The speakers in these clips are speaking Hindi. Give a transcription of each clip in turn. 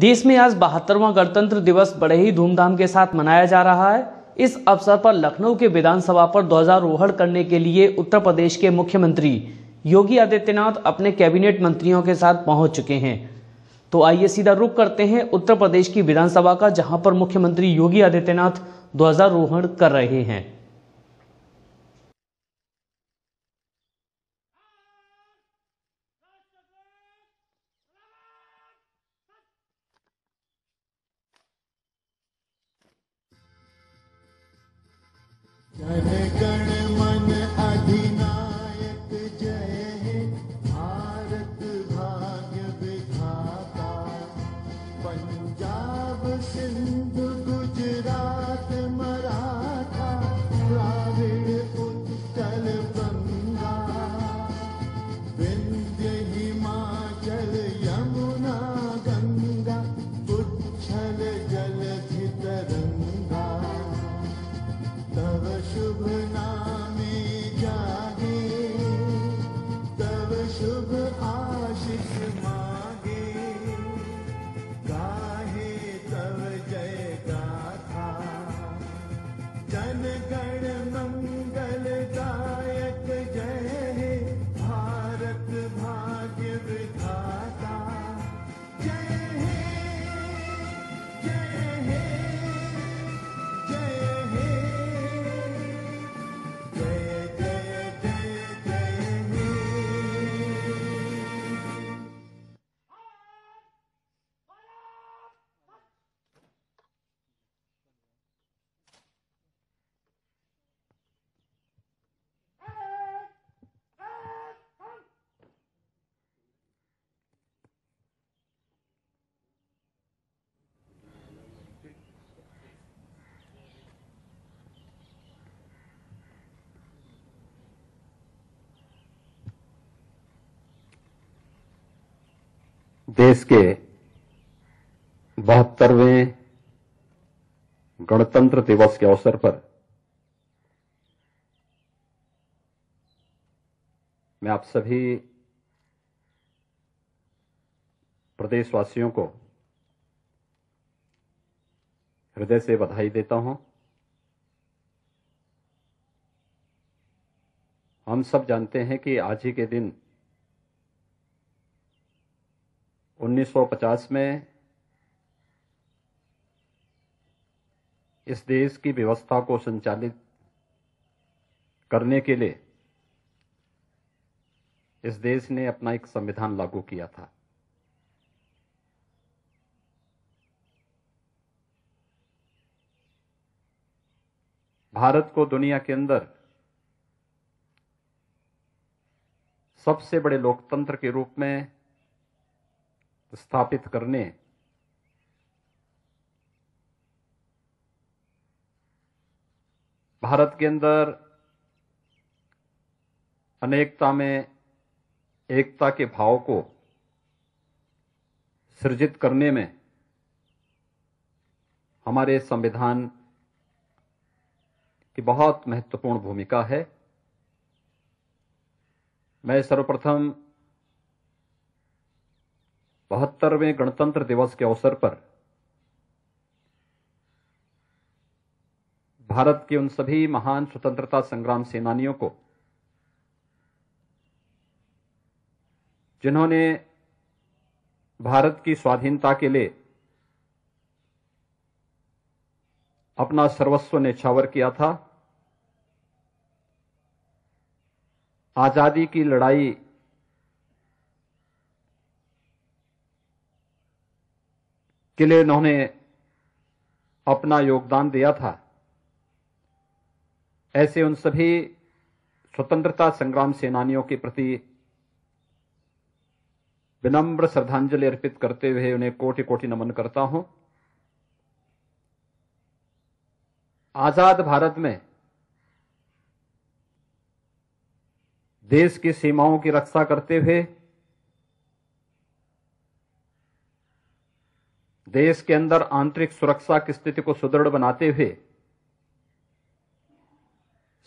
देश में आज बहत्तरवा गणतंत्र दिवस बड़े ही धूमधाम के साथ मनाया जा रहा है इस अवसर पर लखनऊ के विधानसभा पर ध्वजारोहण करने के लिए उत्तर प्रदेश के मुख्यमंत्री योगी आदित्यनाथ अपने कैबिनेट मंत्रियों के साथ पहुंच चुके हैं तो आइए सीधा रुख करते हैं उत्तर प्रदेश की विधानसभा का जहां पर मुख्यमंत्री योगी आदित्यनाथ ध्वजारोहण कर रहे हैं I I. देश के बहत्तरवें गणतंत्र दिवस के अवसर पर मैं आप सभी प्रदेशवासियों को हृदय से बधाई देता हूं हम सब जानते हैं कि आज ही के दिन 1950 में इस देश की व्यवस्था को संचालित करने के लिए इस देश ने अपना एक संविधान लागू किया था भारत को दुनिया के अंदर सबसे बड़े लोकतंत्र के रूप में स्थापित करने भारत के अंदर अनेकता में एकता के भाव को सृजित करने में हमारे संविधान की बहुत महत्वपूर्ण भूमिका है मैं सर्वप्रथम बहत्तरवें गणतंत्र दिवस के अवसर पर भारत के उन सभी महान स्वतंत्रता संग्राम सेनानियों को जिन्होंने भारत की स्वाधीनता के लिए अपना सर्वस्व नेछावर किया था आजादी की लड़ाई के लिए उन्होंने अपना योगदान दिया था ऐसे उन सभी स्वतंत्रता संग्राम सेनानियों के प्रति विनम्र श्रद्धांजलि अर्पित करते हुए उन्हें कोटि कोटि नमन करता हूं आजाद भारत में देश की सीमाओं की रक्षा करते हुए देश के अंदर आंतरिक सुरक्षा की स्थिति को सुदृढ़ बनाते हुए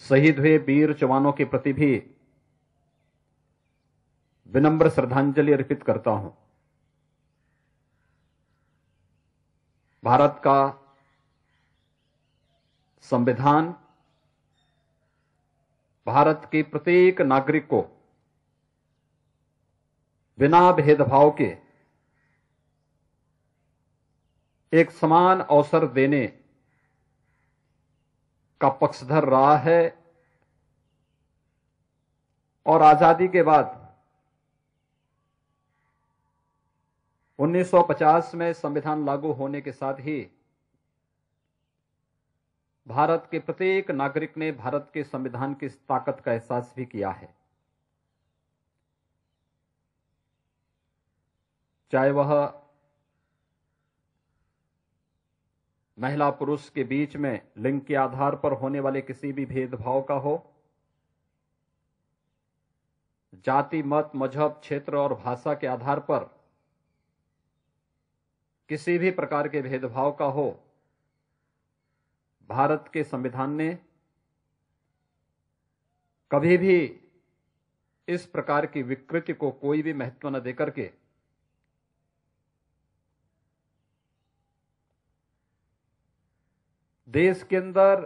शहीद हुए वीर जवानों के प्रति भी विनम्र श्रद्धांजलि अर्पित करता हूं भारत का संविधान भारत के प्रत्येक नागरिक को बिना भेदभाव के एक समान अवसर देने का पक्षधर रहा है और आजादी के बाद 1950 में संविधान लागू होने के साथ ही भारत के प्रत्येक नागरिक ने भारत के संविधान की ताकत का एहसास भी किया है चाहे वह महिला पुरुष के बीच में लिंग के आधार पर होने वाले किसी भी भेदभाव का हो जाति मत मजहब क्षेत्र और भाषा के आधार पर किसी भी प्रकार के भेदभाव का हो भारत के संविधान ने कभी भी इस प्रकार की विकृति को कोई भी महत्व न देकर के देश के अंदर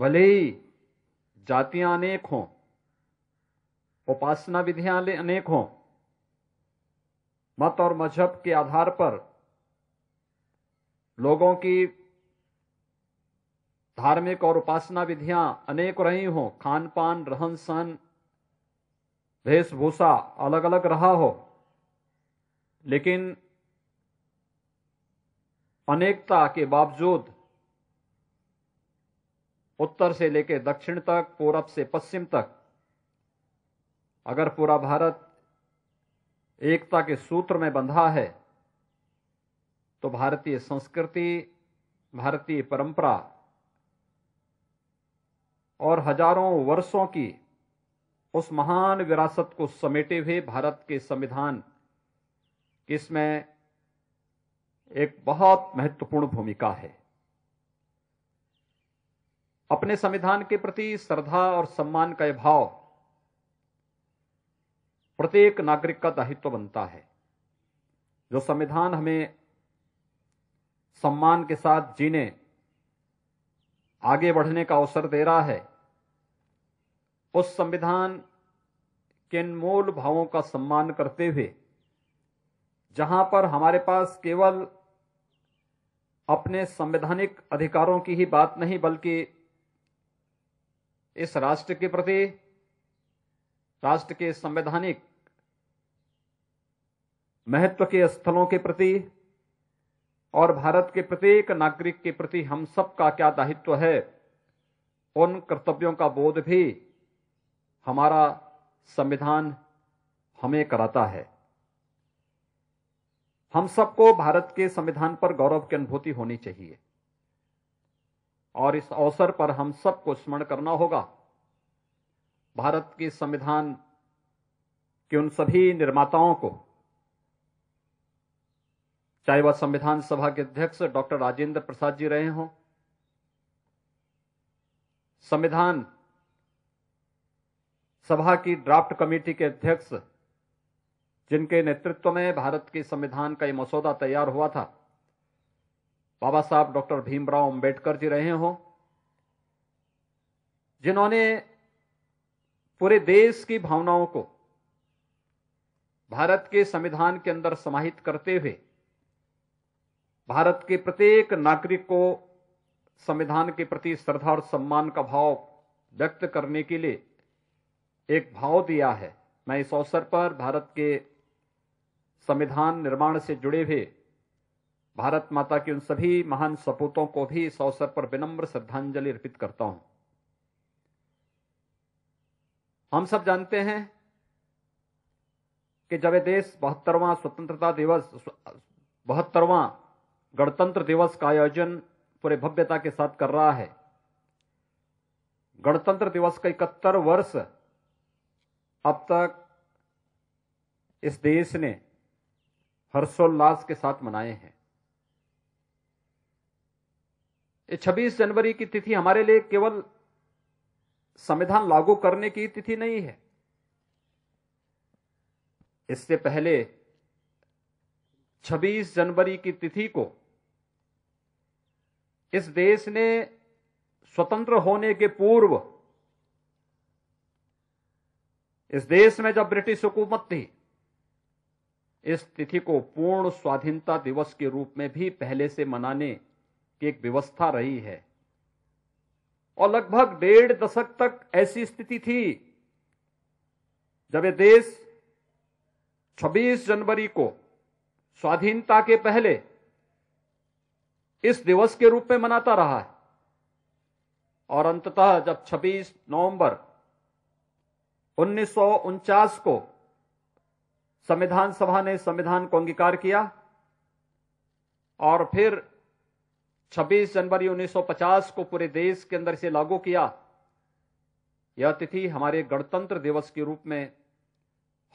भले ही जातियां अनेक हों उपासना विधियां अनेक हों मत और मजहब के आधार पर लोगों की धार्मिक और उपासना विधियां अनेक रही हों खान पान रहन सहन वेशभूषा अलग अलग रहा हो लेकिन अनेकता के बावजूद उत्तर से लेकर दक्षिण तक पूरब से पश्चिम तक अगर पूरा भारत एकता के सूत्र में बंधा है तो भारतीय संस्कृति भारतीय परंपरा और हजारों वर्षों की उस महान विरासत को समेटे हुए भारत के संविधान किसमें एक बहुत महत्वपूर्ण भूमिका है अपने संविधान के प्रति श्रद्धा और सम्मान का भाव प्रत्येक नागरिक का दायित्व बनता है जो संविधान हमें सम्मान के साथ जीने आगे बढ़ने का अवसर दे रहा है उस संविधान के इन मूल भावों का सम्मान करते हुए जहां पर हमारे पास केवल अपने संवैधानिक अधिकारों की ही बात नहीं बल्कि इस राष्ट्र के प्रति राष्ट्र के संवैधानिक महत्व के स्थलों के प्रति और भारत के प्रत्येक नागरिक के प्रति हम सब का क्या दायित्व है उन कर्तव्यों का बोध भी हमारा संविधान हमें कराता है हम सबको भारत के संविधान पर गौरव की अनुभूति होनी चाहिए और इस अवसर पर हम सबको स्मरण करना होगा भारत के संविधान के उन सभी निर्माताओं को चाहे वह संविधान सभा के अध्यक्ष डॉक्टर राजेंद्र प्रसाद जी रहे हों संविधान सभा की ड्राफ्ट कमेटी के अध्यक्ष जिनके नेतृत्व में भारत के संविधान का ये मसौदा तैयार हुआ था बाबा साहब डॉक्टर भीमराव अंबेडकर जी रहे हों जिन्होंने पूरे देश की भावनाओं को भारत के संविधान के अंदर समाहित करते हुए भारत के प्रत्येक नागरिक को संविधान के प्रति श्रद्धा और सम्मान का भाव व्यक्त करने के लिए एक भाव दिया है मैं इस अवसर पर भारत के संविधान निर्माण से जुड़े हुए भारत माता के उन सभी महान सपूतों को भी इस अवसर पर विनम्र श्रद्धांजलि अर्पित करता हूं हम सब जानते हैं कि जब ये देश बहत्तरवां स्वतंत्रता दिवस बहत्तरवां गणतंत्र दिवस का आयोजन पूरे भव्यता के साथ कर रहा है गणतंत्र दिवस का इकहत्तर वर्ष अब तक इस देश ने हर्षोल्लास के साथ मनाए हैं ये 26 जनवरी की तिथि हमारे लिए केवल संविधान लागू करने की तिथि नहीं है इससे पहले 26 जनवरी की तिथि को इस देश ने स्वतंत्र होने के पूर्व इस देश में जब ब्रिटिश हुकूमत थी इस तिथि को पूर्ण स्वाधीनता दिवस के रूप में भी पहले से मनाने की एक व्यवस्था रही है और लगभग डेढ़ दशक तक ऐसी स्थिति थी जब ये देश 26 जनवरी को स्वाधीनता के पहले इस दिवस के रूप में मनाता रहा है और अंततः जब 26 नवंबर उन्नीस को संविधान सभा ने संविधान को अंगीकार किया और फिर 26 जनवरी 1950 को पूरे देश के अंदर से लागू किया यह तिथि हमारे गणतंत्र दिवस के रूप में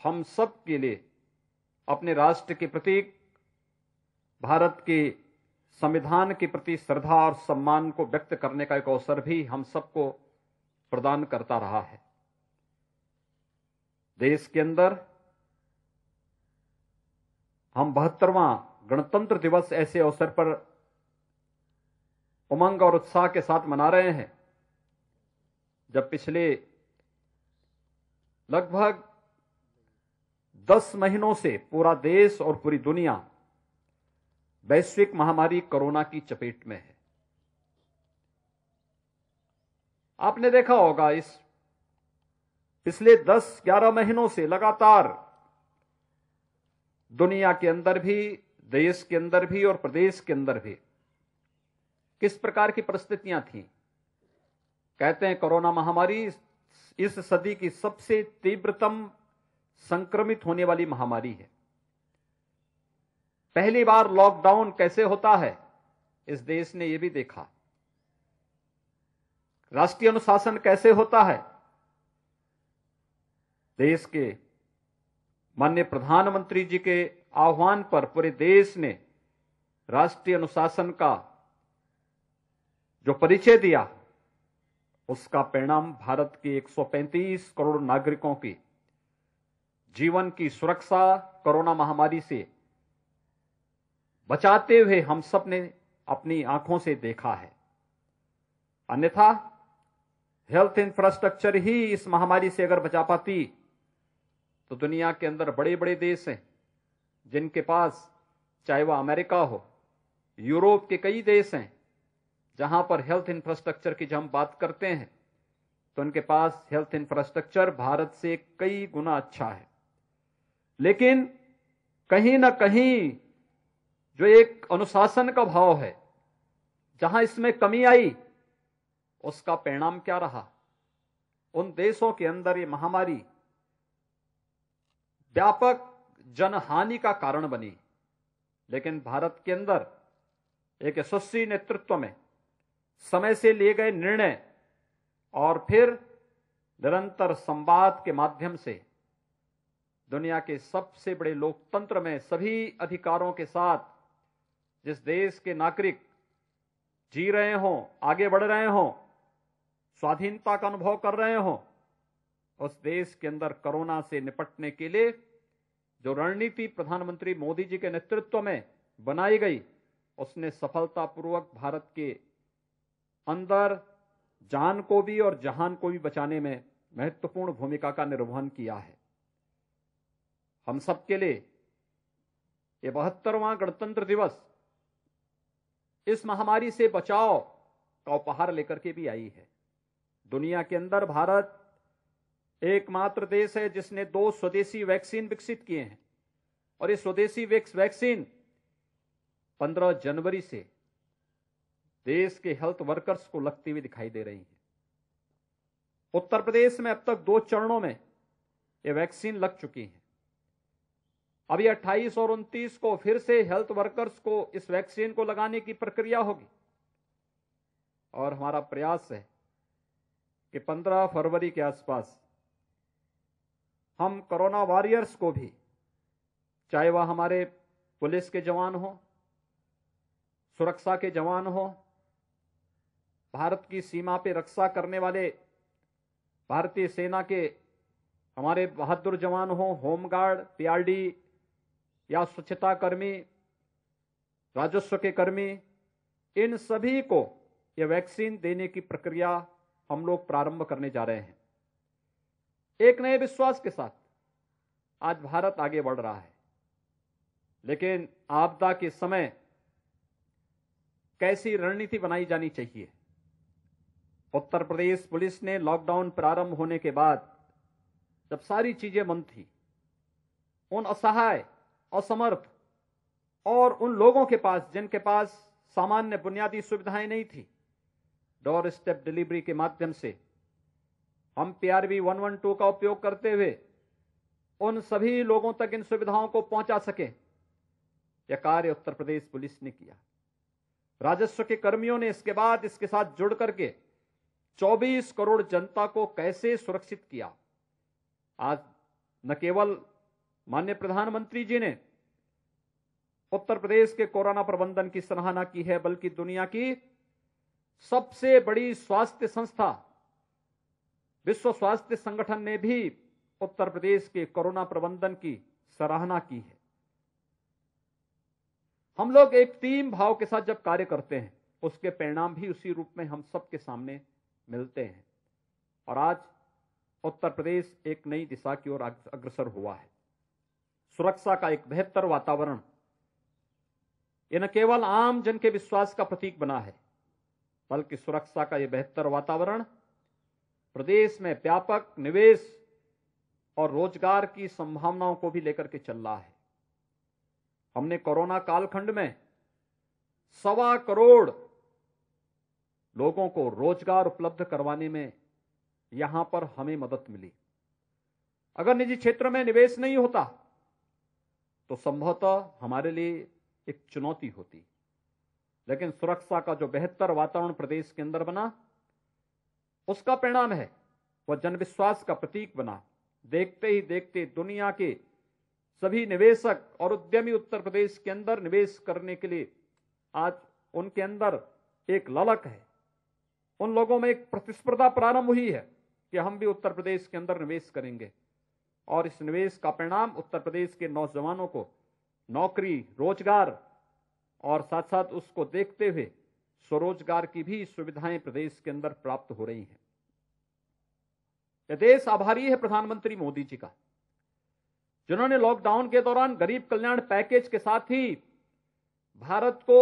हम सब के लिए अपने राष्ट्र के प्रतीक भारत के संविधान के प्रति श्रद्धा और सम्मान को व्यक्त करने का एक अवसर भी हम सबको प्रदान करता रहा है देश के अंदर हम बहत्तरवा गणतंत्र दिवस ऐसे अवसर पर उमंग और उत्साह के साथ मना रहे हैं जब पिछले लगभग दस महीनों से पूरा देश और पूरी दुनिया वैश्विक महामारी कोरोना की चपेट में है आपने देखा होगा इस पिछले 10-11 महीनों से लगातार दुनिया के अंदर भी देश के अंदर भी और प्रदेश के अंदर भी किस प्रकार की परिस्थितियां थी कहते हैं कोरोना महामारी इस सदी की सबसे तीव्रतम संक्रमित होने वाली महामारी है पहली बार लॉकडाउन कैसे होता है इस देश ने यह भी देखा राष्ट्रीय अनुशासन कैसे होता है देश के माननीय प्रधानमंत्री जी के आह्वान पर पूरे देश ने राष्ट्रीय अनुशासन का जो परिचय दिया उसका परिणाम भारत के 135 करोड़ नागरिकों की जीवन की सुरक्षा कोरोना महामारी से बचाते हुए हम सब ने अपनी आंखों से देखा है अन्यथा हेल्थ इंफ्रास्ट्रक्चर ही इस महामारी से अगर बचा पाती तो दुनिया के अंदर बड़े बड़े देश हैं जिनके पास चाहे वह अमेरिका हो यूरोप के कई देश हैं जहां पर हेल्थ इंफ्रास्ट्रक्चर की जब हम बात करते हैं तो उनके पास हेल्थ इंफ्रास्ट्रक्चर भारत से कई गुना अच्छा है लेकिन कहीं ना कहीं जो एक अनुशासन का भाव है जहां इसमें कमी आई उसका परिणाम क्या रहा उन देशों के अंदर ये महामारी व्यापक जनहानि का कारण बनी लेकिन भारत के अंदर एक यशस्वी नेतृत्व में समय से लिए गए निर्णय और फिर निरंतर संवाद के माध्यम से दुनिया के सबसे बड़े लोकतंत्र में सभी अधिकारों के साथ जिस देश के नागरिक जी रहे हों आगे बढ़ रहे हों स्वाधीनता का अनुभव कर रहे हों उस देश के अंदर कोरोना से निपटने के लिए जो रणनीति प्रधानमंत्री मोदी जी के नेतृत्व में बनाई गई उसने सफलतापूर्वक भारत के अंदर जान को भी और जहान को भी बचाने में महत्वपूर्ण भूमिका का निर्वहन किया है हम सबके लिए ये बहत्तरवां गणतंत्र दिवस इस महामारी से बचाव का उपहार लेकर के भी आई है दुनिया के अंदर भारत एकमात्र देश है जिसने दो स्वदेशी वैक्सीन विकसित किए हैं और ये स्वदेशी वैक्सीन 15 जनवरी से देश के हेल्थ वर्कर्स को लगती हुई दिखाई दे रही है उत्तर प्रदेश में अब तक दो चरणों में ये वैक्सीन लग चुकी है अभी 28 और 29 को फिर से हेल्थ वर्कर्स को इस वैक्सीन को लगाने की प्रक्रिया होगी और हमारा प्रयास है कि 15 फरवरी के आसपास हम कोरोना वॉरियर्स को भी चाहे वह हमारे पुलिस के जवान हो सुरक्षा के जवान हो भारत की सीमा पे रक्षा करने वाले भारतीय सेना के हमारे बहादुर जवान हो होमगार्ड पीआरडी या स्वच्छता कर्मी राजस्व के कर्मी इन सभी को यह वैक्सीन देने की प्रक्रिया हम लोग प्रारंभ करने जा रहे हैं एक नए विश्वास के साथ आज भारत आगे बढ़ रहा है लेकिन आपदा के समय कैसी रणनीति बनाई जानी चाहिए उत्तर प्रदेश पुलिस ने लॉकडाउन प्रारंभ होने के बाद जब सारी चीजें बंद थी उन असहाय असमर्थ और उन लोगों के पास जिनके पास सामान्य बुनियादी सुविधाएं नहीं थी डोर स्टेप डिलीवरी के माध्यम से हम पीआरबी 112 का उपयोग करते हुए उन सभी लोगों तक इन सुविधाओं को पहुंचा सके यह कार्य उत्तर प्रदेश पुलिस ने किया राजस्व के कर्मियों ने इसके बाद इसके साथ जुड़ करके 24 करोड़ जनता को कैसे सुरक्षित किया आज न केवल माननीय प्रधानमंत्री जी ने उत्तर प्रदेश के कोरोना प्रबंधन की सराहना की है बल्कि दुनिया की सबसे बड़ी स्वास्थ्य संस्था विश्व स्वास्थ्य संगठन ने भी उत्तर प्रदेश के कोरोना प्रबंधन की सराहना की है हम लोग एक टीम भाव के साथ जब कार्य करते हैं उसके परिणाम भी उसी रूप में हम सबके सामने मिलते हैं और आज उत्तर प्रदेश एक नई दिशा की ओर अग्रसर हुआ है सुरक्षा का एक बेहतर वातावरण ये न केवल आम जन के विश्वास का प्रतीक बना है बल्कि सुरक्षा का यह बेहतर वातावरण प्रदेश में व्यापक निवेश और रोजगार की संभावनाओं को भी लेकर के चल रहा है हमने कोरोना कालखंड में सवा करोड़ लोगों को रोजगार उपलब्ध करवाने में यहां पर हमें मदद मिली अगर निजी क्षेत्र में निवेश नहीं होता तो संभवतः हमारे लिए एक चुनौती होती लेकिन सुरक्षा का जो बेहतर वातावरण प्रदेश के अंदर बना उसका परिणाम है वह जन विश्वास का प्रतीक बना देखते ही देखते दुनिया के सभी निवेशक और उद्यमी उत्तर प्रदेश के अंदर निवेश करने के लिए आज उनके अंदर एक ललक है उन लोगों में एक प्रतिस्पर्धा प्रारंभ हुई है कि हम भी उत्तर प्रदेश के अंदर निवेश करेंगे और इस निवेश का परिणाम उत्तर प्रदेश के नौजवानों को नौकरी रोजगार और साथ साथ उसको देखते हुए स्वरोजगार की भी सुविधाएं प्रदेश के अंदर प्राप्त हो रही हैं देश आभारी है प्रधानमंत्री मोदी जी का जिन्होंने लॉकडाउन के दौरान गरीब कल्याण पैकेज के साथ ही भारत को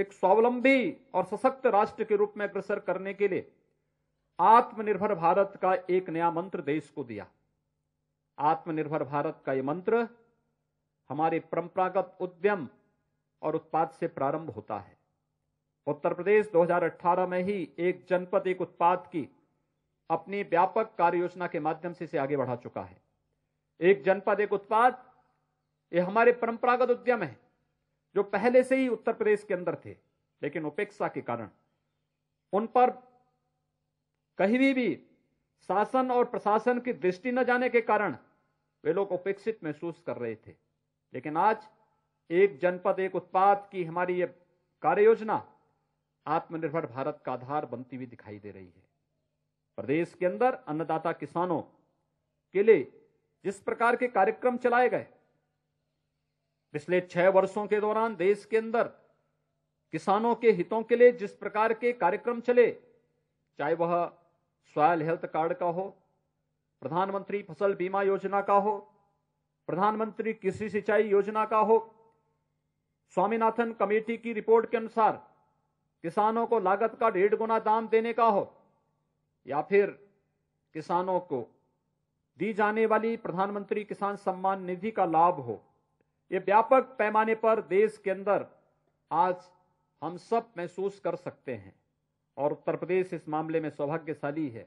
एक स्वावलंबी और सशक्त राष्ट्र के रूप में अग्रसर करने के लिए आत्मनिर्भर भारत का एक नया मंत्र देश को दिया आत्मनिर्भर भारत का यह मंत्र हमारे परंपरागत उद्यम और उत्पाद से प्रारंभ होता है उत्तर प्रदेश 2018 में ही एक जनपद एक उत्पाद की अपनी व्यापक कार्य योजना के माध्यम से इसे आगे बढ़ा चुका है एक जनपद एक उत्पाद ये हमारे परंपरागत उद्यम है जो पहले से ही उत्तर प्रदेश के अंदर थे लेकिन उपेक्षा के कारण उन पर कहीं भी, भी शासन और प्रशासन की दृष्टि न जाने के कारण वे लोग उपेक्षित महसूस कर रहे थे लेकिन आज एक जनपद एक उत्पाद की हमारी ये कार्य योजना आत्मनिर्भर भारत का आधार बनती हुई दिखाई दे रही है प्रदेश के अंदर अन्नदाता किसानों के लिए जिस प्रकार के कार्यक्रम चलाए गए पिछले छह वर्षों के दौरान देश के अंदर किसानों के हितों के लिए जिस प्रकार के कार्यक्रम चले चाहे वह सॉयल हेल्थ कार्ड का हो प्रधानमंत्री फसल बीमा योजना का हो प्रधानमंत्री कृषि सिंचाई योजना का हो स्वामीनाथन कमेटी की रिपोर्ट के अनुसार किसानों को लागत का डेढ़ गुना दाम देने का हो या फिर किसानों को दी जाने वाली प्रधानमंत्री किसान सम्मान निधि का लाभ हो ये व्यापक पैमाने पर देश के अंदर आज हम सब महसूस कर सकते हैं और उत्तर प्रदेश इस मामले में सौभाग्यशाली है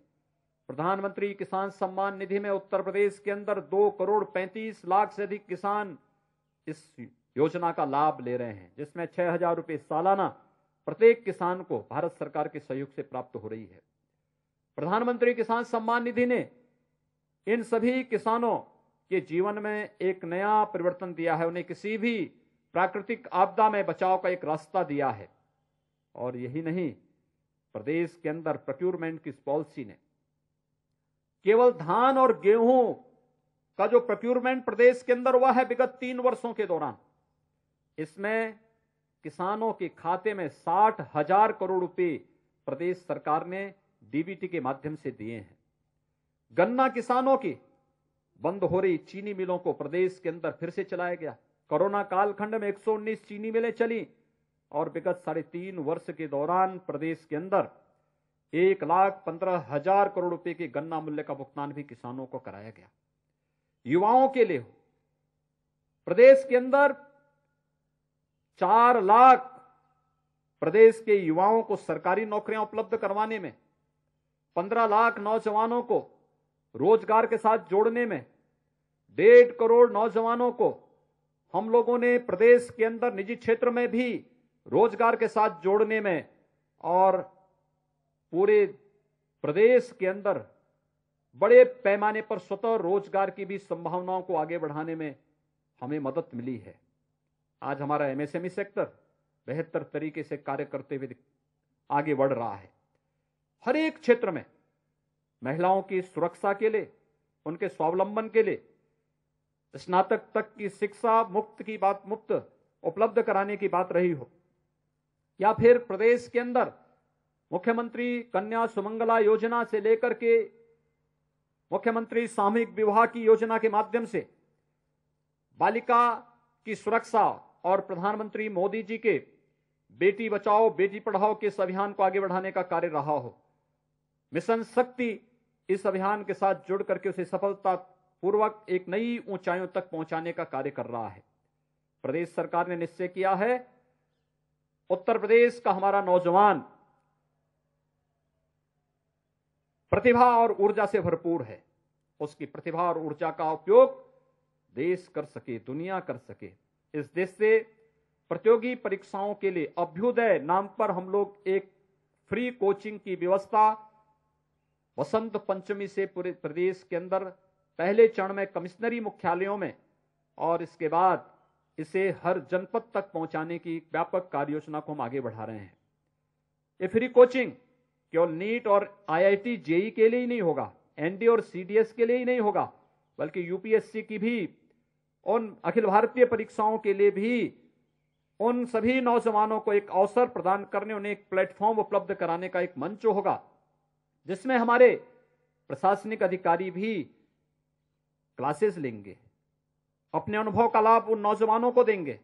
प्रधानमंत्री किसान सम्मान निधि में उत्तर प्रदेश के अंदर दो करोड़ पैंतीस लाख से अधिक किसान इस योजना का लाभ ले रहे हैं जिसमें छह हजार रुपये सालाना प्रत्येक किसान को भारत सरकार के सहयोग से प्राप्त हो रही है प्रधानमंत्री किसान सम्मान निधि ने इन सभी किसानों के जीवन में एक नया परिवर्तन दिया है उन्हें किसी भी प्राकृतिक आपदा में बचाव का एक रास्ता दिया है और यही नहीं प्रदेश के अंदर प्रक्यूरमेंट की पॉलिसी ने केवल धान और गेहूं का जो प्रक्यूरमेंट प्रदेश के अंदर हुआ है विगत तीन वर्षों के दौरान इसमें किसानों के खाते में साठ हजार करोड़ रुपए प्रदेश सरकार ने डीबीटी के माध्यम से दिए हैं गन्ना किसानों की बंद हो रही चीनी मिलों को प्रदेश के अंदर फिर से चलाया गया कोरोना कालखंड में 119 चीनी मिलें चली और विगत साढ़े तीन वर्ष के दौरान प्रदेश के अंदर एक लाख पंद्रह हजार करोड़ रुपए के गन्ना मूल्य का भुगतान भी किसानों को कराया गया युवाओं के लिए प्रदेश के अंदर चार लाख प्रदेश के युवाओं को सरकारी नौकरियां उपलब्ध करवाने में पंद्रह लाख नौजवानों को रोजगार के साथ जोड़ने में डेढ़ करोड़ नौजवानों को हम लोगों ने प्रदेश के अंदर निजी क्षेत्र में भी रोजगार के साथ जोड़ने में और पूरे प्रदेश के अंदर बड़े पैमाने पर स्वतः रोजगार की भी संभावनाओं को आगे बढ़ाने में हमें मदद मिली है आज हमारा एमएसएमई सेक्टर e बेहतर तरीके से कार्य करते हुए आगे बढ़ रहा है हर एक क्षेत्र में महिलाओं की सुरक्षा के लिए उनके स्वावलंबन के लिए स्नातक तक की शिक्षा मुफ्त की बात मुफ्त उपलब्ध कराने की बात रही हो या फिर प्रदेश के अंदर मुख्यमंत्री कन्या सुमंगला योजना से लेकर के मुख्यमंत्री सामूहिक विवाह की योजना के माध्यम से बालिका की सुरक्षा और प्रधानमंत्री मोदी जी के बेटी बचाओ बेटी पढ़ाओ के इस अभियान को आगे बढ़ाने का कार्य रहा हो मिशन शक्ति इस अभियान के साथ जुड़ करके उसे सफलता पूर्वक एक नई ऊंचाइयों तक पहुंचाने का कार्य कर रहा है प्रदेश सरकार ने निश्चय किया है उत्तर प्रदेश का हमारा नौजवान प्रतिभा और ऊर्जा से भरपूर है उसकी प्रतिभा और ऊर्जा का उपयोग देश कर सके दुनिया कर सके इस देश से प्रतियोगी परीक्षाओं के लिए अभ्युदय नाम पर हम लोग एक फ्री कोचिंग की व्यवस्था वसंत पंचमी से पूरे प्रदेश के अंदर पहले चरण में कमिश्नरी मुख्यालयों में और इसके बाद इसे हर जनपद तक पहुंचाने की व्यापक कार्य योजना को हम आगे बढ़ा रहे हैं ये फ्री कोचिंग केवल नीट और आईआईटी जेई e के लिए ही नहीं होगा एनडी और सीडीएस के लिए ही नहीं होगा बल्कि यूपीएससी की भी उन अखिल भारतीय परीक्षाओं के लिए भी उन सभी नौजवानों को एक अवसर प्रदान करने उन्हें एक प्लेटफॉर्म उपलब्ध कराने का एक मंच होगा जिसमें हमारे प्रशासनिक अधिकारी भी क्लासेस लेंगे अपने अनुभव का लाभ उन नौजवानों को देंगे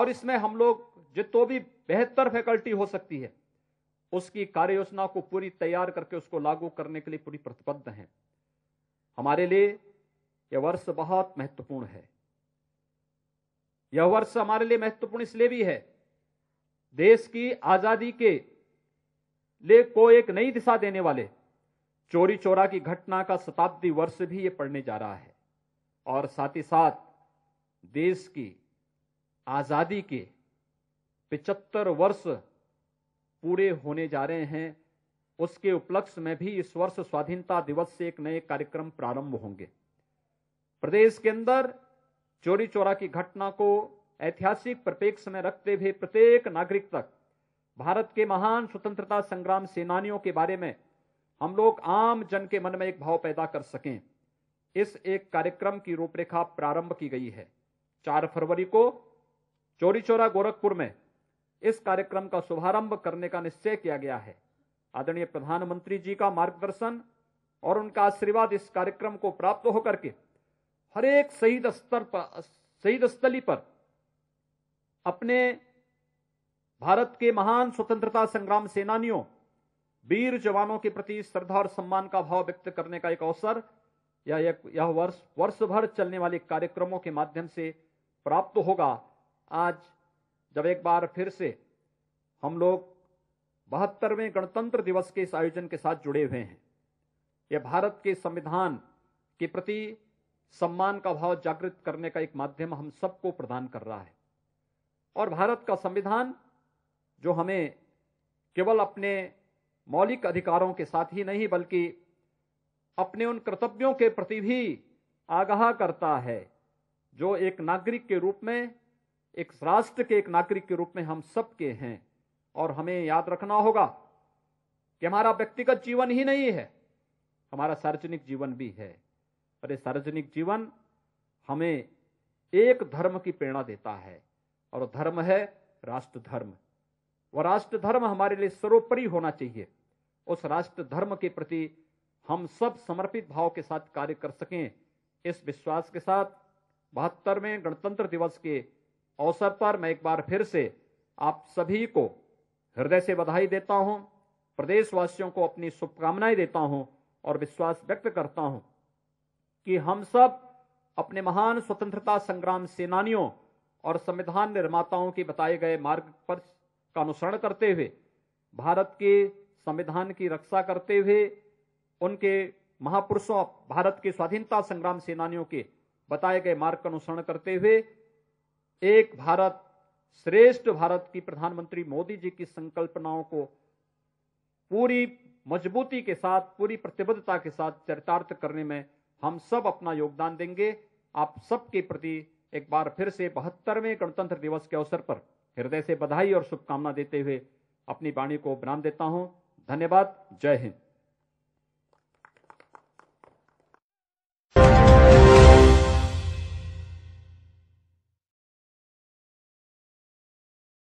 और इसमें हम लोग जितो भी बेहतर फैकल्टी हो सकती है उसकी कार्य योजना को पूरी तैयार करके उसको लागू करने के लिए पूरी प्रतिबद्ध हैं हमारे लिए यह वर्ष बहुत महत्वपूर्ण है यह वर्ष हमारे लिए महत्वपूर्ण इसलिए भी है देश की आजादी के ले को एक नई दिशा देने वाले चोरी चोरा की घटना का शताब्दी वर्ष भी ये पढ़ने जा रहा है और साथ ही साथ देश की आजादी के पिचहत्तर वर्ष पूरे होने जा रहे हैं उसके उपलक्ष्य में भी इस वर्ष स्वाधीनता दिवस से एक नए कार्यक्रम प्रारंभ होंगे प्रदेश के अंदर चोरी चोरा की घटना को ऐतिहासिक परिप्रेक्ष्य में रखते हुए प्रत्येक नागरिक तक भारत के महान स्वतंत्रता संग्राम सेनानियों के बारे में हम लोग आम जन के मन में एक भाव पैदा कर सकें इस एक कार्यक्रम की रूपरेखा प्रारंभ की गई है चार फरवरी को चोरी चोरा गोरखपुर में इस कार्यक्रम का शुभारंभ करने का निश्चय किया गया है आदरणीय प्रधानमंत्री जी का मार्गदर्शन और उनका आशीर्वाद इस कार्यक्रम को प्राप्त होकर के हरेक शहीद स्तर पर शहीद स्थली पर अपने भारत के महान स्वतंत्रता संग्राम सेनानियों वीर जवानों के प्रति श्रद्धा और सम्मान का भाव व्यक्त करने का एक अवसर या यह वर्ष वर्ष भर चलने वाले कार्यक्रमों के माध्यम से प्राप्त होगा आज जब एक बार फिर से हम लोग बहत्तरवें गणतंत्र दिवस के इस आयोजन के साथ जुड़े हुए हैं यह भारत के संविधान के प्रति सम्मान का भाव जागृत करने का एक माध्यम हम सबको प्रदान कर रहा है और भारत का संविधान जो हमें केवल अपने मौलिक अधिकारों के साथ ही नहीं बल्कि अपने उन कर्तव्यों के प्रति भी आगाह करता है जो एक नागरिक के रूप में एक राष्ट्र के एक नागरिक के रूप में हम सबके हैं और हमें याद रखना होगा कि हमारा व्यक्तिगत जीवन ही नहीं है हमारा सार्वजनिक जीवन भी है और ये सार्वजनिक जीवन हमें एक धर्म की प्रेरणा देता है और धर्म है राष्ट्र धर्म वह राष्ट्र धर्म हमारे लिए सर्वोपरि होना चाहिए उस राष्ट्र धर्म के प्रति हम सब समर्पित भाव के साथ कार्य कर सकें इस विश्वास के साथ बहत्तरवें गणतंत्र दिवस के अवसर पर मैं एक बार फिर से आप सभी को हृदय से बधाई देता हूं प्रदेशवासियों को अपनी शुभकामनाएं देता हूं और विश्वास व्यक्त करता हूं कि हम सब अपने महान स्वतंत्रता संग्राम सेनानियों और संविधान निर्माताओं के बताए गए मार्ग पर का अनुसरण करते हुए भारत के संविधान की रक्षा करते हुए उनके महापुरुषों भारत के स्वाधीनता संग्राम सेनानियों के बताए गए मार्ग का अनुसरण करते हुए एक भारत श्रेष्ठ भारत की प्रधानमंत्री मोदी जी की संकल्पनाओं को पूरी मजबूती के साथ पूरी प्रतिबद्धता के साथ चरितार्थ करने में हम सब अपना योगदान देंगे आप सबके प्रति एक बार फिर से बहत्तरवें गणतंत्र दिवस के अवसर पर हृदय से बधाई और शुभकामना देते हुए अपनी वाणी को विराम देता हूं धन्यवाद जय हिंद